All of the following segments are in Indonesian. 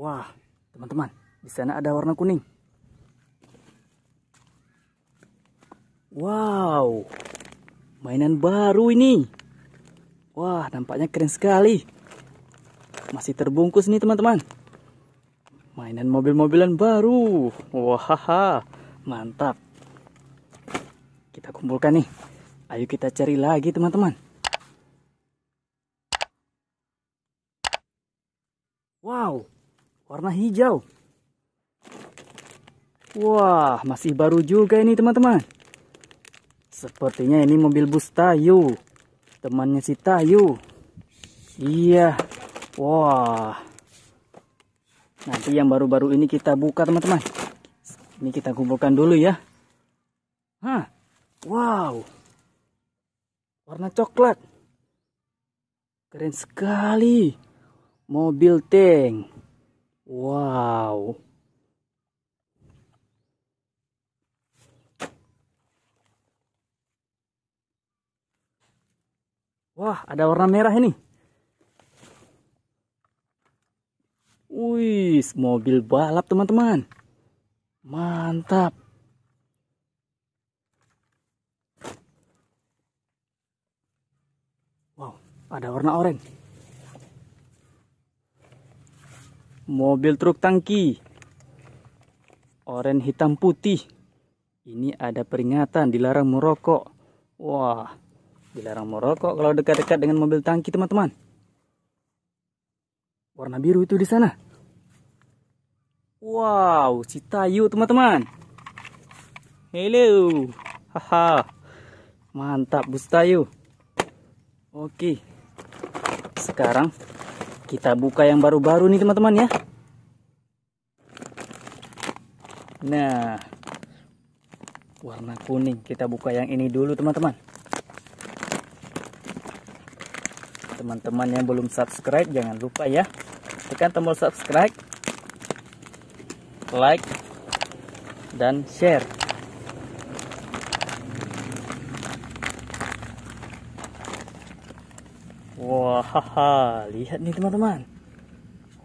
Wah, teman-teman, di sana ada warna kuning. Wow, mainan baru ini. Wah, nampaknya keren sekali. Masih terbungkus nih teman-teman. Mainan mobil-mobilan baru. Wah, mantap. Kita kumpulkan nih. Ayo kita cari lagi teman-teman. Wow, warna hijau. Wah, masih baru juga ini teman-teman. Sepertinya ini mobil bus Tayu. Temannya si Tayu. Iya. Wah. Nanti yang baru-baru ini kita buka teman-teman. Ini kita kumpulkan dulu ya. Hah. Wow. Warna coklat. Keren sekali. Mobil tank. Wow. Wah, ada warna merah ini. Wih, mobil balap teman-teman. Mantap. Wow, ada warna oranye. mobil truk tangki oranye hitam putih ini ada peringatan dilarang merokok wah dilarang merokok kalau dekat-dekat dengan mobil tangki teman-teman warna biru itu di sana wow si tayu teman-teman hello haha mantap bus tayu oke sekarang kita buka yang baru-baru nih teman-teman ya. Nah, warna kuning. Kita buka yang ini dulu teman-teman. Teman-teman yang belum subscribe jangan lupa ya. Tekan tombol subscribe, like, dan share. Wah, haha, lihat nih teman-teman.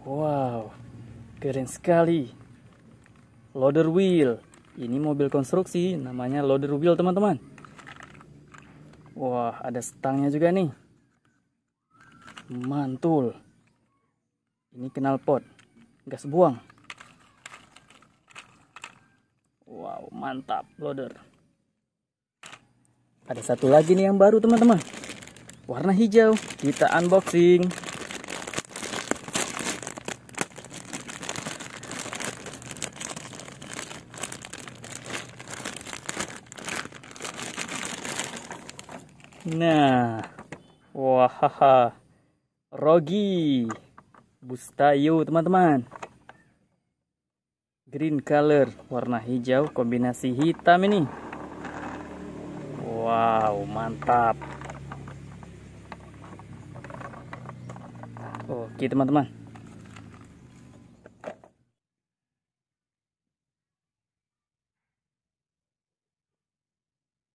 Wow, keren sekali. Loader wheel. Ini mobil konstruksi, namanya loader wheel teman-teman. Wah, ada stangnya juga nih. Mantul. Ini kenal pot. gas buang. Wow, mantap loader. Ada satu lagi nih yang baru teman-teman warna hijau kita unboxing Nah, wahaha Rogi Bustayu teman-teman. Green color, warna hijau kombinasi hitam ini. Wow, mantap. Oke teman-teman